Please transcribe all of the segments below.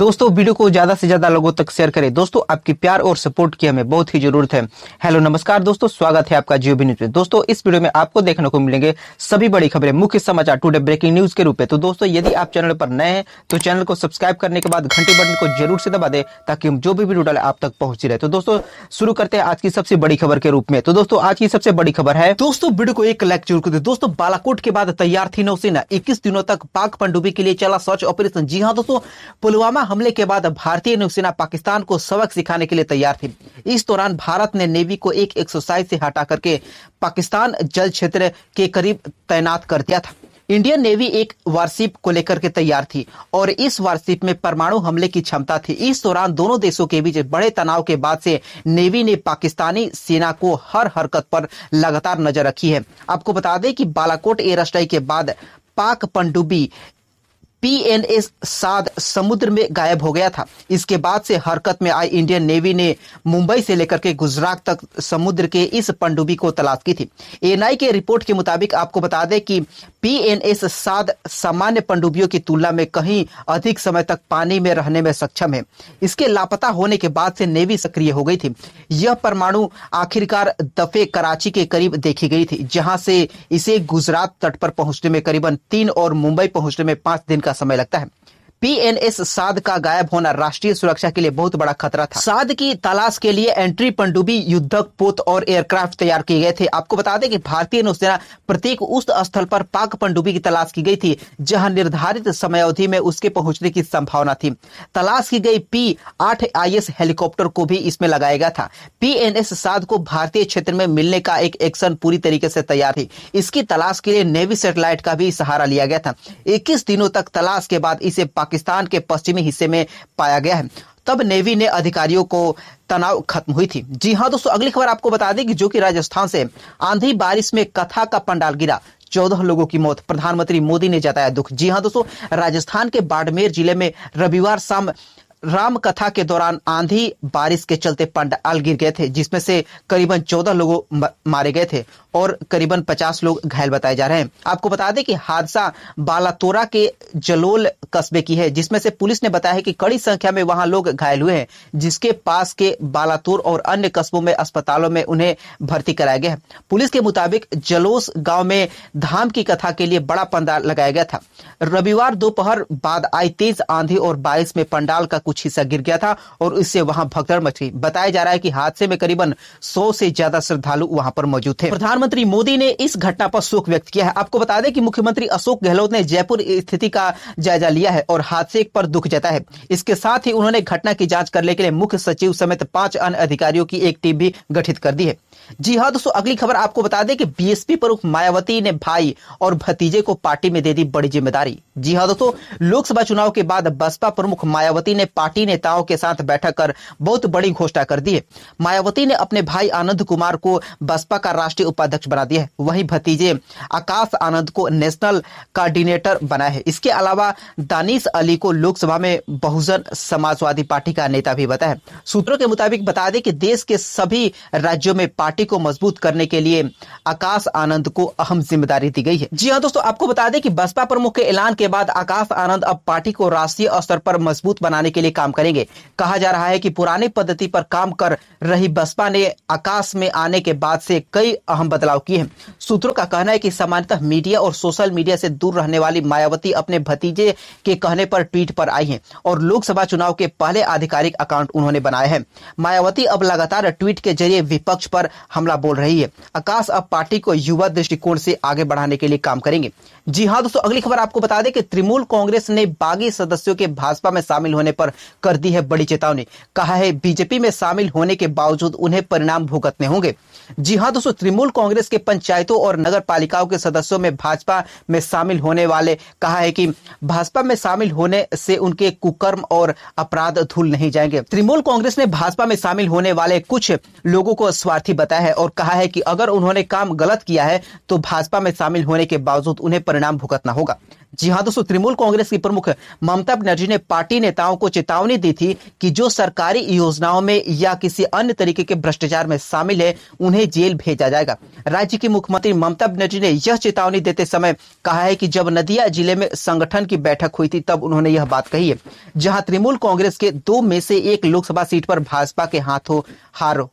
दोस्तों वीडियो को ज्यादा से ज्यादा लोगों तक शेयर करें दोस्तों आपकी प्यार और सपोर्ट की हमें बहुत ही जरूरत है हेलो नमस्कार दोस्तों स्वागत है आपका जियो न्यूज में दोस्तों इस वीडियो में आपको देखने को मिलेंगे सभी बड़ी खबरें मुख्य समाचार टुडे ब्रेकिंग न्यूज के रूप में तो दोस्तों यदि आप चैनल पर नए हैं तो चैनल को सब्सक्राइब करने के बाद घंटे बटन को जरूर से दबा दे ताकि हम जो भी वीडियो डाले आप तक पहुंची रहे तो दोस्तों शुरू करते हैं आज की सबसे बड़ी खबर के रूप में तो दोस्तों आज की सबसे बड़ी खबर है दोस्तों वीडियो को एक लाइक जरूर कर दोस्तों बालाकोट के बाद तैयार थी नौसेना इक्कीस दिनों तक पाक पंडुबी के लिए चला सर्च ऑपरेशन जी हाँ दोस्तों पुलवामा पुलवामा हमले के बाद भारतीय नौसेना पाकिस्तान को सबक सिखाने के लिए तैयार थी इस दौरान भारत ने नेवी को एक एक्सरसाइज से हटा करके पाकिस्तान जल क्षेत्र के करीब तैनात कर दिया था इंडियन नेवी एक वारशिप को लेकर के तैयार थी और इस वारशिप में परमाणु हमले की क्षमता थी इस दौरान दोनों देशों के बीच बड़े तनाव के बाद से नेवी ने पाकिस्तानी सेना को हर हरकत पर लगातार नजर रखी है आपको बता दें कि बालाकोट एयर स्ट्राइक के बाद पाक पनडुब्बी पीएनएस साद समुद्र में गायब हो गया था इसके बाद से हरकत में आई इंडियन नेवी ने मुंबई से लेकर के गुजरात तक समुद्र के इस पनडुब्बी को तलाश की थी एनआई के रिपोर्ट के मुताबिक आपको बता दें कि पीएनएस साद सामान्य पनडुब्बियों की तुलना में कहीं अधिक समय तक पानी में रहने में सक्षम है इसके लापता होने के बाद से नेवी सक्रिय हो गई थी यह परमाणु आखिरकार दफे कराची के करीब देखी गई थी जहां से इसे गुजरात तट पर पहुंचने में करीबन तीन और मुंबई पहुंचने में पांच दिन का का समय लगता है पीएनएस साध का गायब होना राष्ट्रीय सुरक्षा के लिए बहुत बड़ा खतरा था साध की तलाश के लिए एंट्री पंडुबी युद्धक पोत और एयरक्राफ्ट तैयार किए गए थे आपको बता दें कि भारतीय नौसेना प्रत्येक उस स्थल पर पाक पंडुबी की तलाश की गई थी जहां निर्धारित अवधि में उसके पहुंचने की संभावना थी तलाश की गई पी आठ आई हेलीकॉप्टर को भी इसमें लगाया गया था पीएनएस साध को भारतीय क्षेत्र में मिलने का एक एक्शन पूरी तरीके से तैयार थी इसकी तलाश के लिए नेवी सेटेलाइट का भी सहारा लिया गया था इक्कीस दिनों तक तलाश के बाद इसे पाकिस्तान के पश्चिमी हिस्से में पाया गया है तब नेवी ने अधिकारियों को तनाव खत्म हुई थी जी हाँ दोस्तों अगली खबर आपको बता दें कि जो कि राजस्थान से आंधी बारिश में कथा का पंडाल गिरा चौदह लोगों की मौत प्रधानमंत्री मोदी ने जताया दुख जी हाँ दोस्तों राजस्थान के बाड़मेर जिले में रविवार शाम राम कथा के दौरान आंधी बारिश के चलते पंडाल गिर गए थे जिसमें से करीबन चौदह लोग मारे गए थे और करीबन पचास लोग घायल बताए जा रहे हैं आपको बता दें कि हादसा बालातोरा के जलोल कस्बे की है जिसमें से पुलिस ने बताया है कि कड़ी संख्या में वहां लोग घायल हुए हैं जिसके पास के बालातोर और अन्य कस्बों में अस्पतालों में उन्हें भर्ती कराया गया है पुलिस के मुताबिक जलोस गांव में धाम की कथा के लिए बड़ा पंडाल लगाया गया था रविवार दोपहर बाद आई तेज आंधी और बारिश में पंडाल का कुछ हिस्सा गिर गया था और इससे वहां भगदड़ मची बताया जा रहा है कि हादसे में करीबन सौ से ज्यादा श्रद्धालु वहां पर मौजूद थे प्रधानमंत्री मोदी ने इस घटना पर शोक व्यक्त किया है आपको बता दें कि मुख्यमंत्री अशोक गहलोत ने जयपुर स्थिति का जायजा लिया है और हादसे पर दुख जताया है इसके साथ ही उन्होंने घटना की जांच करने के लिए मुख्य सचिव समेत पांच अन्य अधिकारियों की एक टीम भी गठित कर दी है जी हाँ दोस्तों अगली खबर आपको बता दें कि बीएसपी प्रमुख मायावती ने भाई और भतीजे को पार्टी में दे दी बड़ी जिम्मेदारी जी हाँ दोस्तों लोकसभा चुनाव के बाद बसपा प्रमुख मायावती ने पार्टी नेताओं के साथ बैठक कर बहुत बड़ी घोषणा कर दी है मायावती ने अपने भाई आनंद कुमार को बसपा का राष्ट्रीय उपाध्यक्ष बना दिया है वही भतीजे आकाश आनंद को नेशनल कोर्डिनेटर बनाया है इसके अलावा दानिश अली को लोकसभा में बहुजन समाजवादी पार्टी का नेता भी बताया सूत्रों के मुताबिक बता दें कि देश के सभी राज्यों में पार्टी पार्टी को मजबूत करने के लिए आकाश आनंद को अहम जिम्मेदारी दी गई है जी हाँ दोस्तों आपको बता दें कि बसपा प्रमुख के ऐलान के बाद आकाश आनंद अब पार्टी को राष्ट्रीय स्तर पर मजबूत बनाने के लिए काम करेंगे कहा जा रहा है की पुराने पद्धति पर काम कर रही बसपा ने आकाश में आने के बाद से कई अहम बदलाव किए हैं सूत्रों का कहना है कि सामान्यतः मीडिया और सोशल मीडिया से दूर रहने वाली मायावती अपने भतीजे के कहने पर ट्वीट पर आई हैं और लोकसभा चुनाव के पहले आधिकारिक अकाउंट उन्होंने बनाए हैं मायावती अब लगातार ट्वीट के जरिए विपक्ष पर हमला बोल रही है आकाश अब पार्टी को युवा दृष्टिकोण से आगे बढ़ाने के लिए काम करेंगे जी हाँ दोस्तों अगली खबर आपको बता दें कि तृणमूल कांग्रेस ने बागी सदस्यों के भाजपा में शामिल होने पर कर दी है बड़ी चेतावनी कहा है बीजेपी में शामिल होने के बावजूद उन्हें परिणाम भुगतने होंगे जी हाँ दोस्तों तृणमूल कांग्रेस के पंचायतों और नगर पालिकाओं के सदस्यों में भाजपा में शामिल होने वाले कहा है कि भाजपा में शामिल होने से उनके कुकर्म और अपराध धूल नहीं जाएंगे तृणमूल कांग्रेस ने भाजपा में शामिल होने वाले कुछ लोगों को स्वार्थी बताया बताया है और कहा है कि अगर उन्होंने काम गलत किया है तो भाजपा में शामिल होने के बावजूद उन्हें परिणाम भुगतना होगा जी हाँ दोस्तों तृणमूल कांग्रेस की प्रमुख ममता बनर्जी ने पार्टी नेताओं को चेतावनी दी थी कि जो सरकारी योजनाओं में या किसी अन्य तरीके के भ्रष्टाचार में शामिल है उन्हें जेल भेजा जाएगा राज्य की मुख्यमंत्री ममता बनर्जी ने यह चेतावनी देते समय कहा है कि जब नदिया जिले में संगठन की बैठक हुई थी तब उन्होंने यह बात कही है जहां तृणमूल कांग्रेस के दो में से एक लोकसभा सीट पर भाजपा के हाथों हार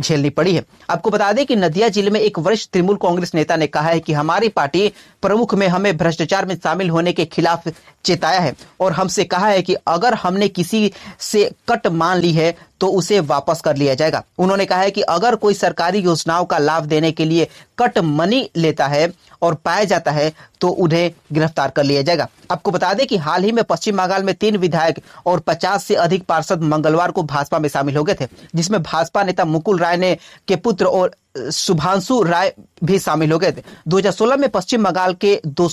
झेलनी पड़ी है आपको बता दें कि नदिया जिले में एक वरिष्ठ तृणमूल कांग्रेस नेता ने कहा है कि हमारी पार्टी प्रमुख में हमें भ्रष्टाचार में शामिल होने के खिलाफ चेताया है और हमसे कहा है कि अगर हमने किसी से कट मान ली है तो उसे वापस कर लिया जाएगा उन्होंने कहा है कि अगर कोई सरकारी योजनाओं का लाभ देने के लिए कट मनी लेता है और पाया जाता है तो उन्हें गिरफ्तार कर लिया जाएगा आपको बता दें कि हाल ही में पश्चिम बंगाल में तीन विधायक और 50 से अधिक पार्षद मंगलवार को भाजपा में शामिल हो गए थे जिसमें भाजपा नेता मुकुल राय ने के पुत्र और शुभांशु राय भी शामिल हो गए थे 2016 में पश्चिम बंगाल के दो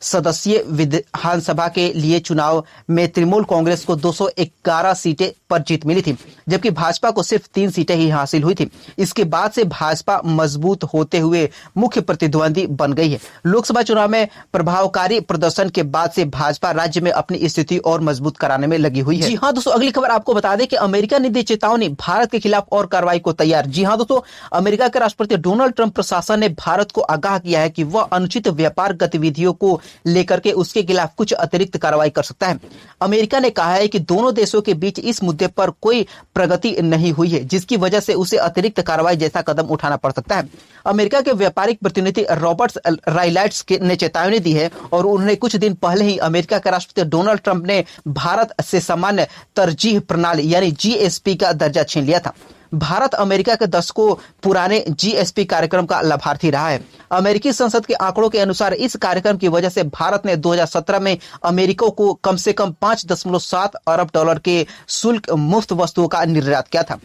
सदस्यीय विधानसभा के लिए चुनाव में तृणमूल कांग्रेस को 211 सीटें पर जीत मिली थी जबकि भाजपा को सिर्फ तीन सीटें ही हासिल हुई थी इसके बाद से भाजपा मजबूत होते हुए मुख्य प्रतिद्वंदी बन गई है लोकसभा चुनाव में प्रभावकारी प्रदर्शन के बाद से भाजपा राज्य में अपनी स्थिति और मजबूत कराने में लगी हुई है जी हाँ दोस्तों अगली खबर आपको बता दें कि अमेरिका निधि चेतावनी भारत के खिलाफ और कार्रवाई को तैयार जी हाँ दोस्तों अमेरिका के राष्ट्रपति डोनाल्ड ट्रंप प्रशासन ने भारत को आगाह किया है कि वह अनुचित व्यापार गतिविधियों को लेकर के उसके खिलाफ कुछ अतिरिक्त कार्रवाई कर सकता है अमेरिका ने कहा है कि दोनों देशों के बीच इस मुद्दे पर कोई प्रगति नहीं हुई है जिसकी वजह से उसे अतिरिक्त कार्रवाई जैसा कदम उठाना पड़ सकता है अमेरिका के व्यापारिक प्रतिनिधि रॉबर्ट राइलाइट ने चेतावनी दी है और उन्होंने कुछ दिन पहले ही अमेरिका के राष्ट्रपति डोनाल्ड ट्रंप ने भारत से सामान्य तरजीह प्रणाली यानी जीएसपी का दर्जा छीन लिया था भारत अमेरिका के दशकों पुराने जीएसपी कार्यक्रम का लाभार्थी रहा है अमेरिकी संसद के आंकड़ों के अनुसार इस कार्यक्रम की वजह से भारत ने 2017 में अमेरिका को कम से कम पांच दशमलव सात अरब डॉलर के शुल्क मुफ्त वस्तुओं का निर्यात किया था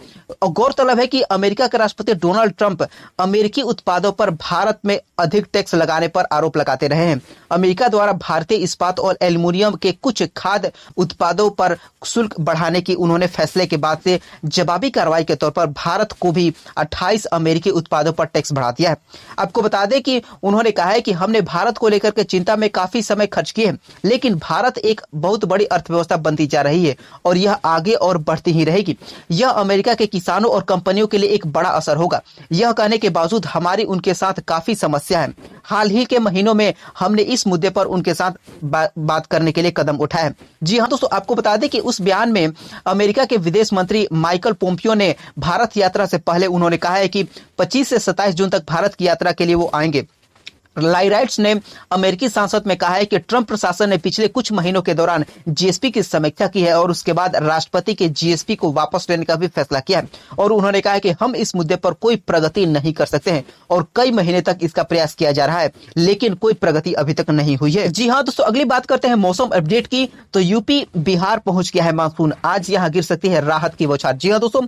गौरतलब है कि अमेरिका के राष्ट्रपति डोनाल्ड ट्रंप अमेरिकी उत्पादों पर भारत में अधिक टैक्स लगाने पर आरोप लगाते रहे हैं अमेरिका द्वारा भारतीय इस्पात और एल्यूमिनियम के कुछ खाद्य उत्पादों पर शुल्क बढ़ाने की उन्होंने फैसले के बाद से जवाबी कार्रवाई के तौर पर भारत को भी 28 अमेरिकी उत्पादों पर टैक्स बढ़ा दिया है आपको बता दें कि उन्होंने कहा है कि हमने भारत को लेकर के चिंता में काफी समय खर्च किए हैं लेकिन भारत एक बहुत बड़ी अर्थव्यवस्था बनती जा रही है और यह आगे और बढ़ती ही रहेगी यह अमेरिका के किसानों और कंपनियों के लिए एक बड़ा असर होगा यह कहने के बावजूद हमारी उनके साथ काफी समस्या है हाल ही के महीनों में हमने इस मुद्दे पर उनके साथ बा, बात करने के लिए कदम उठाए जी हाँ दोस्तों आपको बता दें कि उस बयान में अमेरिका के विदेश मंत्री माइकल पोम्पियो ने भारत यात्रा से पहले उन्होंने कहा है कि पच्चीस से सत्ताईस जून तक भारत की यात्रा के लिए वो आएंगे लाइराइट्स ने अमेरिकी सांसद में कहा है कि ट्रंप प्रशासन ने पिछले कुछ महीनों के दौरान जीएसपी की समीक्षा की है और उसके बाद राष्ट्रपति के जीएसपी को वापस लेने का भी फैसला किया है और उन्होंने कहा कि हम इस मुद्दे पर कोई प्रगति नहीं कर सकते हैं और कई महीने तक इसका प्रयास किया जा रहा है लेकिन कोई प्रगति अभी तक नहीं हुई है जी हाँ दोस्तों अगली बात करते हैं मौसम अपडेट की तो यूपी बिहार पहुंच गया है मानसून आज यहाँ गिर सकती है राहत की बौछार जी हाँ दोस्तों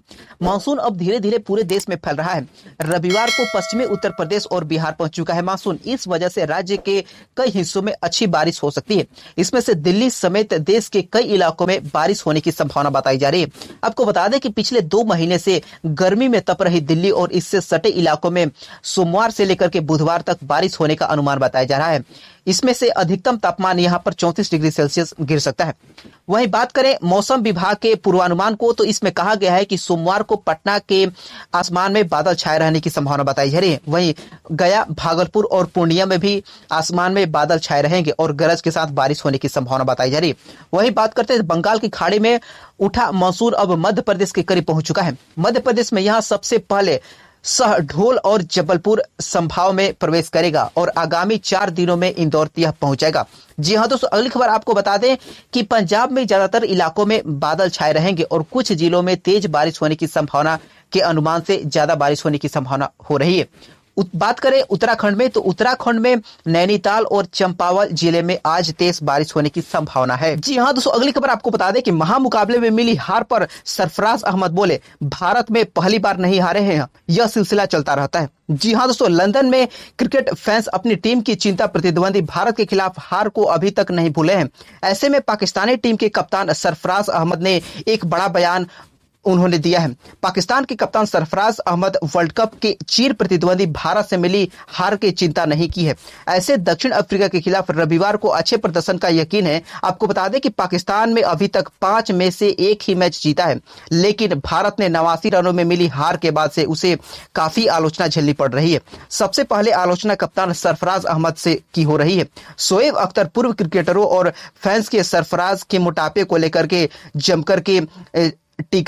मानसून अब धीरे धीरे पूरे देश में फैल रहा है रविवार को पश्चिमी उत्तर प्रदेश और बिहार पहुंच चुका है मानसून इस वजह से राज्य के कई हिस्सों में अच्छी बारिश हो सकती है इसमें से दिल्ली समेत देश के कई इलाकों में बारिश होने की संभावना बताई जा रही है आपको बता दें कि पिछले दो महीने से गर्मी में तप रही दिल्ली और इससे सटे इलाकों में सोमवार से लेकर के बुधवार तक बारिश होने का अनुमान बताया जा रहा है इसमें से अधिकतम तापमान यहाँ पर चौंतीस डिग्री सेल्सियस गिर सकता है वहीं बात करें मौसम विभाग के पूर्वानुमान को तो इसमें कहा गया है कि सोमवार को पटना के आसमान में बादल छाए रहने की संभावना बताई जा रही है वहीं गया भागलपुर और पूर्णिया में भी आसमान में बादल छाए रहेंगे और गरज के साथ बारिश होने की संभावना बताई जा रही है वहीं बात करते हैं बंगाल की खाड़ी में उठा मानसून अब मध्य प्रदेश के करीब पहुंच चुका है मध्य प्रदेश में यहाँ सबसे पहले सहढोल और जबलपुर संभाव में प्रवेश करेगा और आगामी चार दिनों में इंदौर तिया पहुंचेगा जी हाँ दोस्तों अगली खबर आपको बता दें कि पंजाब में ज्यादातर इलाकों में बादल छाए रहेंगे और कुछ जिलों में तेज बारिश होने की संभावना के अनुमान से ज्यादा बारिश होने की संभावना हो रही है बात करें उत्तराखंड में तो उत्तराखंड में नैनीताल और चंपावल जिले में आज तेज बारिश होने की संभावना है जी हाँ दोस्तों अगली खबर आपको बता दें कि महामुकाबले में मिली हार पर सरफराज अहमद बोले भारत में पहली बार नहीं हारे हैं यह सिलसिला चलता रहता है जी हाँ दोस्तों लंदन में क्रिकेट फैंस अपनी टीम की चिंता प्रतिद्वंदी भारत के खिलाफ हार को अभी तक नहीं भूले हैं ऐसे में पाकिस्तानी टीम के कप्तान सरफराज अहमद ने एक बड़ा बयान उन्होंने दिया है पाकिस्तान के कप्तान सरफराज अहमद वर्ल्ड कप के चीर प्रतिद्वंदी भारत से मिली हार की चिंता नहीं की है ऐसे दक्षिण अफ्रीका के खिलाफ रविवार को अच्छे प्रदर्शन का यकीन है आपको बता दें कि पाकिस्तान में अभी तक पांच में से एक ही मैच जीता है लेकिन भारत ने नवासी रनों में मिली हार के बाद से उसे काफी आलोचना झेलनी पड़ रही है सबसे पहले आलोचना कप्तान सरफराज अहमद से की हो रही है शोएब अख्तर पूर्व क्रिकेटरों और फैंस के सरफराज के मोटापे को लेकर के जमकर के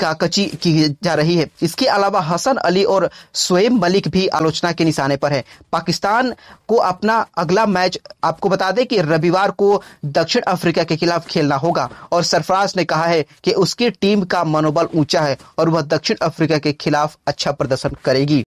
कची की जा रही है इसके अलावा हसन अली और स्वयं मलिक भी आलोचना के निशाने पर है पाकिस्तान को अपना अगला मैच आपको बता दें कि रविवार को दक्षिण अफ्रीका के खिलाफ खेलना होगा और सरफराज ने कहा है कि उसकी टीम का मनोबल ऊंचा है और वह दक्षिण अफ्रीका के खिलाफ अच्छा प्रदर्शन करेगी